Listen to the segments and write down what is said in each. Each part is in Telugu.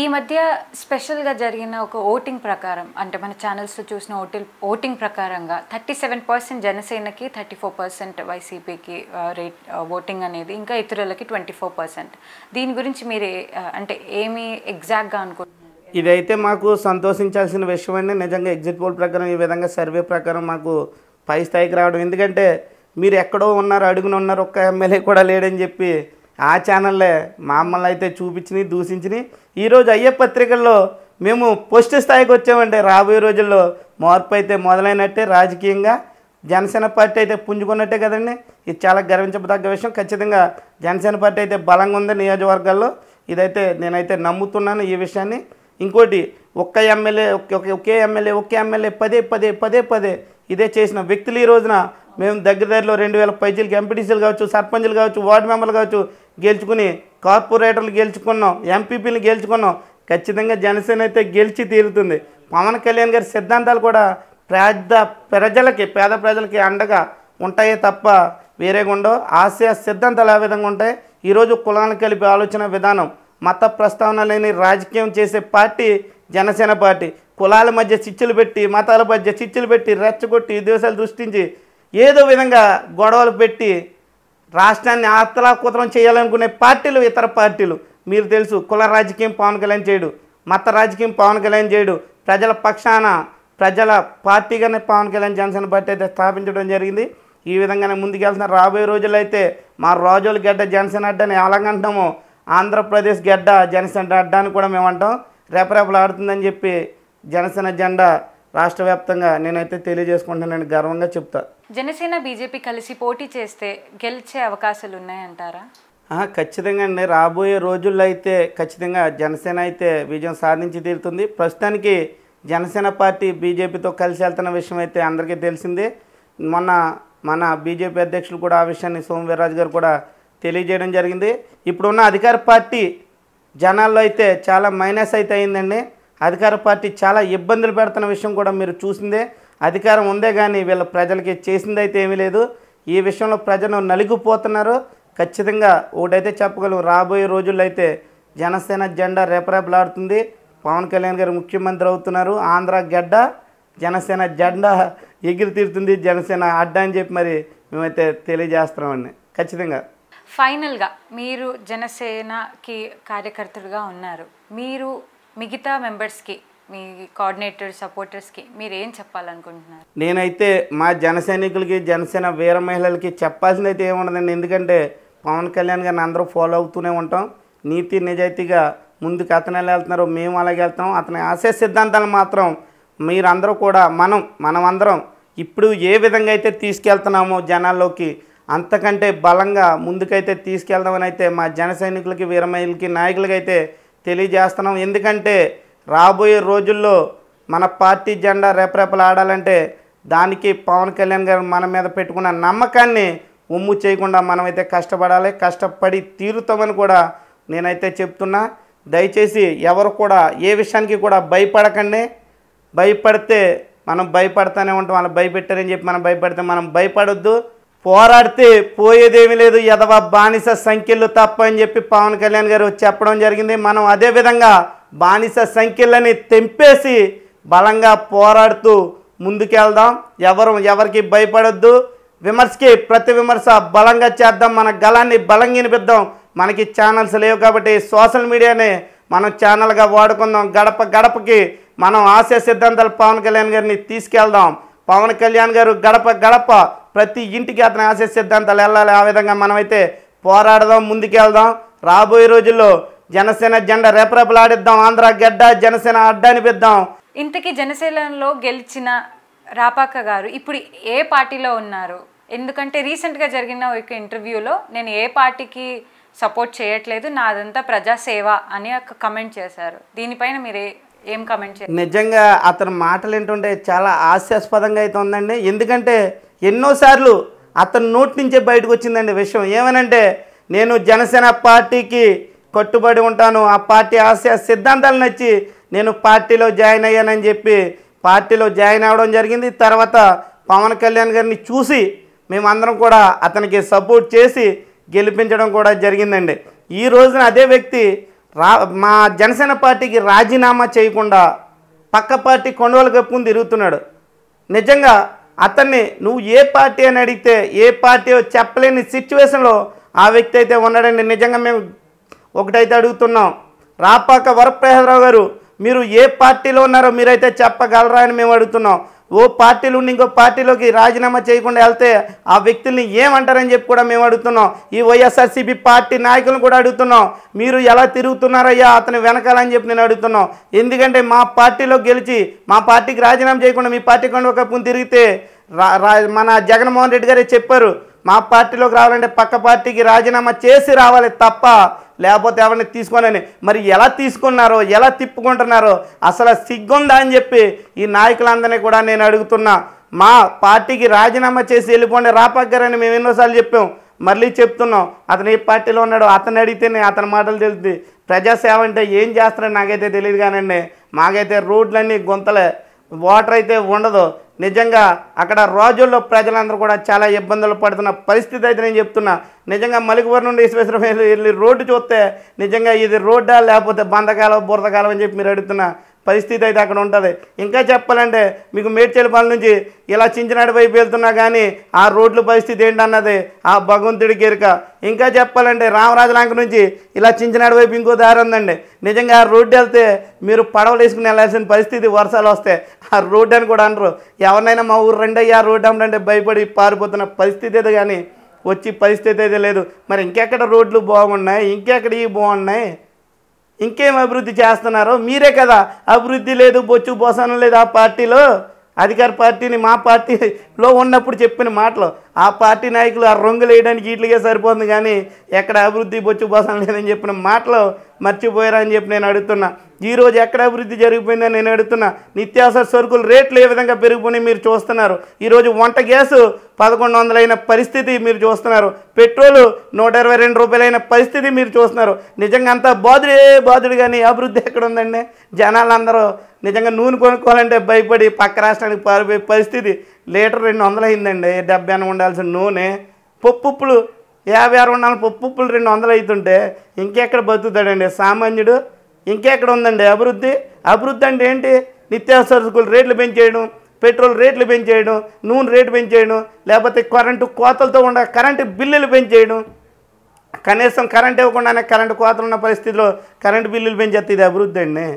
ఈ మధ్య స్పెషల్గా జరిగిన ఒక ఓటింగ్ ప్రకారం అంటే మన ఛానల్స్లో చూసిన ఓటింగ్ ఓటింగ్ ప్రకారంగా థర్టీ సెవెన్ పర్సెంట్ జనసేనకి థర్టీ ఫోర్ పర్సెంట్ వైసీపీకి రేట్ ఓటింగ్ అనేది ఇంకా ఇతరులకి ట్వంటీ ఫోర్ పర్సెంట్ దీని గురించి మీరు అంటే ఏమి ఎగ్జాక్ట్గా అనుకుంటున్నారు ఇదైతే మాకు సంతోషించాల్సిన విషయం విషయమని నిజంగా ఎగ్జిట్ పోల్ ప్రకారం ఈ విధంగా సర్వే ప్రకారం మాకు పై స్థాయికి రావడం ఎందుకంటే మీరు ఎక్కడో ఉన్నారు అడుగున ఉన్నారు ఒక్క ఎమ్మెల్యే కూడా లేడని చెప్పి ఆ ఛానల్లే మమ్మల్ని అయితే చూపించినాయి దూషించినాయి ఈరోజు అయ్యే పత్రికల్లో మేము పోస్ట్ స్థాయికి వచ్చామంటే రాబోయే రోజుల్లో మార్పు అయితే మొదలైనట్టే రాజకీయంగా జనసేన పార్టీ అయితే పుంజుకున్నట్టే కదండి ఇది చాలా గర్వించదగ్గ విషయం ఖచ్చితంగా జనసేన పార్టీ అయితే బలంగా ఉంది నియోజకవర్గాల్లో ఇదైతే నేనైతే నమ్ముతున్నాను ఈ విషయాన్ని ఇంకోటి ఒక్క ఎమ్మెల్యే ఒకే ఎమ్మెల్యే ఒకే ఎమ్మెల్యే పదే పదే పదే పదే ఇదే చేసిన వ్యక్తులు ఈ రోజున మేము దగ్గర దగ్గరలో రెండు వేల పైచీలకి ఎంపీటీసీలు కావచ్చు సర్పంచ్లు కావచ్చు వార్డు మెంబర్లు కావచ్చు గెలుచుకుని కార్పొరేటర్లు గెలుచుకున్నాం ఎంపీపీని గెలుచుకున్నాం ఖచ్చితంగా జనసేన అయితే గెలిచి తీరుతుంది పవన్ కళ్యాణ్ గారి సిద్ధాంతాలు కూడా పెద్ద ప్రజలకి పేద ప్రజలకి అండగా ఉంటాయే తప్ప వేరే ఉండవు ఆశయ సిద్ధాంతాలు ఆ విధంగా ఉంటాయి ఈరోజు కులాన్ని కలిపి ఆలోచన విధానం మత ప్రస్తావన లేని రాజకీయం చేసే పార్టీ జనసేన పార్టీ కులాల మధ్య చిచ్చులు పెట్టి మతాల మధ్య చిచ్చులు పెట్టి రెచ్చగొట్టి దేశాలు సృష్టించి ఏదో విధంగా గొడవలు పెట్టి రాష్ట్రాన్ని ఆతలాకుతలం చేయాలనుకునే పార్టీలు ఇతర పార్టీలు మీరు తెలుసు కుల రాజకీయం పవన్ కళ్యాణ్ చేయడు మత రాజకీయం పవన్ కళ్యాణ్ చేయడు ప్రజల పక్షాన ప్రజల పార్టీగానే పవన్ కళ్యాణ్ జనసేన పార్టీ అయితే స్థాపించడం జరిగింది ఈ విధంగానే ముందుకెళ్తున్న రాబోయే రోజులైతే మా రాజులు గడ్డ జనసేన అడ్డని ఎలాగంటామో ఆంధ్రప్రదేశ్ గడ్డ జనసేన అడ్డాన్ని కూడా మేము అంటాం రెపరెపలాడుతుందని చెప్పి జనసేన జెండా రాష్ట్ర వ్యాప్తంగా నేనైతే తెలియజేసుకుంటానని గర్వంగా చెప్తాను జనసేన బీజేపీ కలిసి పోటీ చేస్తే గెలిచే అవకాశాలు ఉన్నాయంటారా ఖచ్చితంగా అండి రాబోయే రోజుల్లో అయితే ఖచ్చితంగా జనసేన అయితే విజయం సాధించి తీరుతుంది ప్రస్తుతానికి జనసేన పార్టీ బీజేపీతో కలిసి వెళ్తున్న విషయం అయితే అందరికీ తెలిసిందే మొన్న మన బీజేపీ అధ్యక్షులు కూడా ఆ విషయాన్ని సోమ గారు కూడా తెలియజేయడం జరిగింది ఇప్పుడున్న అధికార పార్టీ జనాల్లో అయితే చాలా మైనస్ అయితే అయిందండి అధికార పార్టీ చాలా ఇబ్బందులు పెడుతున్న విషయం కూడా మీరు చూసిందే అధికారం ఉందే కానీ వీళ్ళ ప్రజలకి చేసిందైతే ఏమీ లేదు ఈ విషయంలో ప్రజలు నలిగిపోతున్నారు ఖచ్చితంగా ఒకటైతే చెప్పగలం రాబోయే రోజుల్లో అయితే జనసేన జెండా రేపరేపలాడుతుంది పవన్ కళ్యాణ్ గారు ముఖ్యమంత్రి అవుతున్నారు ఆంధ్ర గడ్డ జనసేన జెండా ఎగిరి తీరుతుంది జనసేన అడ్డ అని చెప్పి మరి మేమైతే తెలియజేస్తున్నామండి ఖచ్చితంగా ఫైనల్గా మీరు జనసేనకి కార్యకర్తలుగా ఉన్నారు మీరు మిగతా మెంబర్స్కి మీ కోఆర్డినేటర్ సపోర్టర్స్కి మీరు ఏం చెప్పాలనుకుంటున్నారు నేనైతే మా జన సైనికులకి జనసేన వీర మహిళలకి చెప్పాల్సింది అయితే ఏముండదండి ఎందుకంటే పవన్ కళ్యాణ్ గారిని అందరూ ఫాలో అవుతూనే ఉంటాం నీతి నిజాయితీగా ముందుకు అతను ఎలా వెళ్తున్నారు మేము అలాగే వెళ్తాం అతని ఆశయ సిద్ధాంతాలు మాత్రం మీరందరూ కూడా మనం మనమందరం ఇప్పుడు ఏ విధంగా అయితే తీసుకెళ్తున్నామో జనాల్లోకి అంతకంటే బలంగా ముందుకైతే తీసుకెళ్దామని అయితే మా జన సైనికులకి వీరమహిళకి నాయకులకైతే తెలియజేస్తున్నాం ఎందుకంటే రాబోయే రోజుల్లో మన పార్టీ జెండా రెపరెపలాడాలంటే దానికి పవన్ కళ్యాణ్ గారు మన మీద పెట్టుకున్న నమ్మకాన్ని ఉమ్ము చేయకుండా మనమైతే కష్టపడాలి కష్టపడి తీరుతామని కూడా నేనైతే చెప్తున్నా దయచేసి ఎవరు కూడా ఏ విషయానికి కూడా భయపడకండి భయపడితే మనం భయపడతానే ఉంటాం వాళ్ళు భయపెట్టారని చెప్పి మనం భయపడితే మనం భయపడొద్దు పోరాడితే పోయేదేమీ లేదు ఎదవ బానిస సంఖ్యలు తప్ప అని చెప్పి పవన్ కళ్యాణ్ గారు చెప్పడం జరిగింది మనం అదేవిధంగా బానిస సంఖ్యలని తెంపేసి బలంగా పోరాడుతూ ముందుకెళ్దాం ఎవరు ఎవరికి భయపడొద్దు విమర్శకి ప్రతి విమర్శ బలంగా చేద్దాం మన గలాన్ని బలంగినిపిద్దాం మనకి ఛానల్స్ లేవు కాబట్టి సోషల్ మీడియానే మనం ఛానల్గా వాడుకుందాం గడప గడపకి మనం ఆశయ సిద్ధాంతాలు పవన్ కళ్యాణ్ గారిని తీసుకెళ్దాం పవన్ కళ్యాణ్ గారు గడప గడప ప్రతి ఇంటికి అతని ఆశయ సిద్ధాంతాలు వెళ్ళాలి ఆ విధంగా మనమైతే పోరాడదాం ముందుకెళ్దాం రాబోయే రోజుల్లో జనసేన జెండా రేపరేపలాడిద్దాం ఆంధ్ర గడ్డ జనసేన అడ్డానిపిద్దాం ఇంతకీ జనసేనలో గెలిచిన రాపాక గారు ఇప్పుడు ఏ పార్టీలో ఉన్నారు ఎందుకంటే రీసెంట్గా జరిగిన ఒక ఇంటర్వ్యూలో నేను ఏ పార్టీకి సపోర్ట్ చేయట్లేదు నాదంతా ప్రజాసేవ అని ఒక కమెంట్ చేశారు దీనిపైన మీరు ఏం కమెంట్ చేయాలి నిజంగా అతని మాటలు ఏంటంటే చాలా హాస్యాస్పదంగా అయితే ఉందండి ఎందుకంటే ఎన్నోసార్లు అతని నోటి నుంచే బయటకు వచ్చిందండి విషయం ఏమనంటే నేను జనసేన పార్టీకి కట్టుబడి ఉంటాను ఆ పార్టీ ఆశయ సిద్ధాంతాలు నచ్చి నేను పార్టీలో జాయిన్ అయ్యానని చెప్పి పార్టీలో జాయిన్ అవ్వడం జరిగింది తర్వాత పవన్ కళ్యాణ్ గారిని చూసి మేమందరం కూడా అతనికి సపోర్ట్ చేసి గెలిపించడం కూడా జరిగిందండి ఈ రోజున అదే వ్యక్తి రా మా జనసేన పార్టీకి రాజీనామా చేయకుండా పక్క పార్టీ కొండవలు కప్పుకుని తిరుగుతున్నాడు నిజంగా అతన్ని నువ్వు ఏ పార్టీ అని అడిగితే ఏ పార్టీ చెప్పలేని సిచ్యువేషన్లో ఆ వ్యక్తి అయితే ఉన్నాడండి నిజంగా మేము ఒకటైతే అడుగుతున్నాం రాపాక వరప్రసాదరావు గారు మీరు ఏ పార్టీలో ఉన్నారో మీరైతే చెప్పగలరా అని మేము అడుగుతున్నాం ఓ పార్టీలు ఉండి ఇంకో పార్టీలోకి రాజీనామా చేయకుండా వెళ్తే ఆ వ్యక్తుల్ని ఏమంటారని చెప్పి కూడా మేము అడుగుతున్నాం ఈ వైఎస్ఆర్సీపీ పార్టీ నాయకులను కూడా అడుగుతున్నాం మీరు ఎలా తిరుగుతున్నారయ్యా అతను వెనకాలని చెప్పి నేను అడుగుతున్నాం ఎందుకంటే మా పార్టీలో గెలిచి మా పార్టీకి రాజీనామా చేయకుండా మీ పార్టీ కొండ ఒక తిరిగితే మన జగన్మోహన్ రెడ్డి గారే చెప్పారు మా పార్టీలోకి రావాలంటే పక్క పార్టీకి రాజీనామా చేసి రావాలి తప్ప లేకపోతే ఎవరిని తీసుకోనని మరి ఎలా తీసుకున్నారో ఎలా తిప్పుకుంటున్నారో అసలు సిగ్గుందా అని చెప్పి ఈ నాయకులందరినీ కూడా నేను అడుగుతున్నా మా పార్టీకి రాజీనామా చేసి వెళ్ళిపోండి రాపగ్గరని మేము ఎన్నోసార్లు చెప్పాం మళ్ళీ చెప్తున్నాం అతను ఏ పార్టీలో ఉన్నాడో అతను అడిగితేనే అతని మాటలు తెలుస్తుంది ప్రజాసేవ అంటే ఏం చేస్తారని నాకైతే తెలియదు కానండి మాకైతే రోడ్లన్నీ గుంతలే వాటర్ అయితే ఉండదు నిజంగా అక్కడ రోజుల్లో ప్రజలందరూ కూడా చాలా ఇబ్బందులు పడుతున్న పరిస్థితి అయితే నేను చెప్తున్నా నిజంగా మలికివరం నుండి ఈశ్వేశ్వరం వెళ్ళి రోడ్డు చూస్తే నిజంగా ఇది రోడ్డా లేకపోతే బంధకాలం బురదకాలం అని చెప్పి మీరు అడుగుతున్నా పరిస్థితి అయితే అక్కడ ఉంటుంది ఇంకా చెప్పాలంటే మీకు మేడ్చేలపాలెం నుంచి ఇలా చించినాడు వైపు వెళ్తున్నా కానీ ఆ రోడ్ల పరిస్థితి ఏంటన్నది ఆ భగవంతుడి గెరిక ఇంకా చెప్పాలంటే రామరాజలాంక నుంచి ఇలా చించినాడు వైపు ఇంకో దారి ఉందండి నిజంగా ఆ రోడ్డు వెళ్తే మీరు పడవలు వేసుకుని వెళ్ళాల్సిన పరిస్థితి వర్షాలు వస్తే ఆ రోడ్డు అని కూడా అనరు ఎవరినైనా మా ఊరు రెండయ్యా రోడ్డు అమ్మంటే భయపడి పారిపోతున్న పరిస్థితి అయితే కానీ వచ్చి పరిస్థితి అయితే లేదు మరి ఇంకెక్కడ రోడ్లు బాగున్నాయి ఇంకెక్కడ ఇవి బాగున్నాయి ఇంకేం అభివృద్ధి చేస్తున్నారో మీరే కదా అభివృద్ధి లేదు బొచ్చు బోసనం లేదు ఆ పార్టీలో అధికార పార్టీని మా పార్టీ లో ఉన్నప్పుడు చెప్పిన మాటలు ఆ పార్టీ నాయకులు ఆ రొంగులు వేయడానికి వీటికే సరిపోతుంది కానీ ఎక్కడ అభివృద్ధి బొచ్చు బోసం లేదని చెప్పిన మాటలు మర్చిపోయారా అని చెప్పి నేను అడుగుతున్నా ఈరోజు ఎక్కడ అభివృద్ధి జరిగిపోయిందని నేను అడుగుతున్నా నిత్యావసర సరుకులు రేట్లు ఏ విధంగా పెరిగిపోయినాయి మీరు చూస్తున్నారు ఈరోజు వంట గ్యాసు పదకొండు వందలైన పరిస్థితి మీరు చూస్తున్నారు పెట్రోల్ నూట ఇరవై రెండు రూపాయలైన పరిస్థితి మీరు చూస్తున్నారు నిజంగా అంతా బాధుడే బాధుడు కానీ అభివృద్ధి ఎక్కడ ఉందండి జనాలందరూ నిజంగా నూనె కొనుక్కోవాలంటే భయపడి పక్క రాష్ట్రానికి పారిపోయే పరిస్థితి లీటర్ రెండు వందలు అయిందండి డెబ్బై అని ఉండాల్సిన నూనె పప్పుప్పులు యాభై అరవై నాలుగు పప్పుప్పులు రెండు వందలు అవుతుంటే ఇంకెక్కడ బతుకుతాడండి సామాన్యుడు ఇంకెక్కడ ఉందండి అభివృద్ధి అభివృద్ధి అంటే ఏంటి నిత్యావసర సరుకులు రేట్లు పెంచేయడం పెట్రోల్ రేట్లు పెంచేయడం నూనె రేటు పెంచేయడం లేకపోతే కరెంటు కోతలతో ఉండ కరెంటు బిల్లులు పెంచేయడం కనీసం కరెంట్ ఇవ్వకుండానే కరెంటు కోతలున్న పరిస్థితిలో కరెంటు బిల్లులు పెంచేస్తే ఇది అభివృద్ధి అండి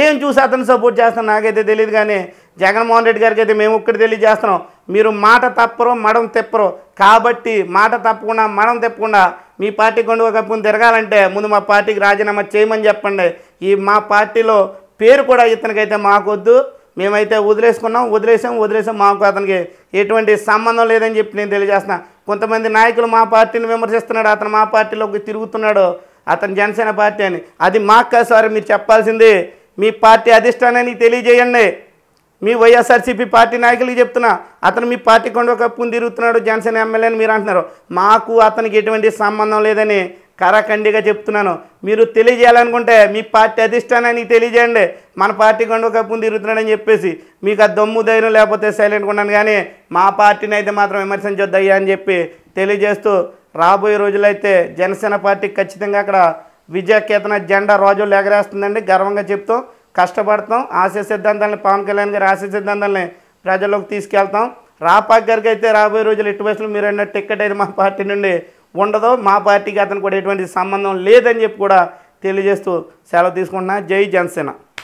ఏం చూసి అతను సపోర్ట్ చేస్తాను నాకైతే తెలియదు కానీ జగన్మోహన్ రెడ్డి గారికి అయితే మేము ఒక్కటి తెలియజేస్తున్నాం మీరు మాట తప్పరు మడం తెప్పరో కాబట్టి మాట తప్పకుండా మడం తెప్పకుండా మీ పార్టీ గొండువ కప్పుకుని తిరగాలంటే ముందు మా పార్టీకి రాజీనామా చేయమని చెప్పండి ఈ మా పార్టీలో పేరు కూడా ఇతనికైతే మాకొద్దు మేమైతే వదిలేసుకున్నాం వదిలేసాం వదిలేసాం మాకు అతనికి ఎటువంటి సంబంధం లేదని చెప్పి నేను తెలియజేస్తున్నా కొంతమంది నాయకులు మా పార్టీని విమర్శిస్తున్నాడు అతను మా పార్టీలోకి తిరుగుతున్నాడు అతను జనసేన పార్టీ అని అది మాకు సార్ మీరు చెప్పాల్సింది మీ పార్టీ అధిష్టానానికి తెలియజేయండి మీ వైఎస్ఆర్సీపీ పార్టీ నాయకులకి చెప్తున్నా అతను మీ పార్టీ కొండ కప్పుకుని తిరుగుతున్నాడు జనసేన ఎమ్మెల్యే అని మీరు అంటున్నారు మాకు అతనికి ఎటువంటి సంబంధం లేదని కరాఖండిగా చెప్తున్నాను మీరు తెలియజేయాలనుకుంటే మీ పార్టీ అధిష్టానానికి తెలియజేయండి మన పార్టీ గండు కప్పుని తిరుగుతున్నాడని చెప్పేసి మీకు ఆ దమ్ము ధైర్యం లేకపోతే సైలెంట్ ఉన్నాను కానీ మా పార్టీని అయితే మాత్రం విమర్శించొద్దయ్యా అని చెప్పి తెలియజేస్తూ రాబోయే రోజులైతే జనసేన పార్టీ ఖచ్చితంగా అక్కడ విజయకేతన జెండా రోజు ఎగరేస్తుందండి గర్వంగా చెప్తూ కష్టపడతాం ఆశయ సిద్ధాంతాలని పవన్ కళ్యాణ్ గారి ఆశయ సిద్ధాంతాలని ప్రజల్లోకి తీసుకెళ్తాం రాపాక్ గారికి అయితే రాబోయే రోజులు ఇటు వయసులో మీరు అన్న టిక్కెట్ అయితే మా పార్టీ నుండి ఉండదు మా పార్టీకి అతనికి కూడా ఎటువంటి సంబంధం లేదని చెప్పి కూడా తెలియజేస్తూ సెలవు తీసుకుంటున్నా జై జనసేన